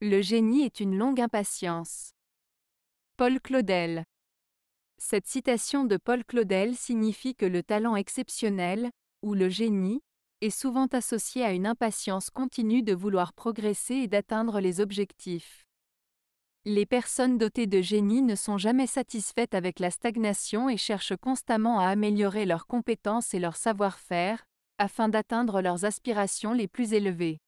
Le génie est une longue impatience. Paul Claudel. Cette citation de Paul Claudel signifie que le talent exceptionnel, ou le génie, est souvent associé à une impatience continue de vouloir progresser et d'atteindre les objectifs. Les personnes dotées de génie ne sont jamais satisfaites avec la stagnation et cherchent constamment à améliorer leurs compétences et leur savoir-faire, afin d'atteindre leurs aspirations les plus élevées.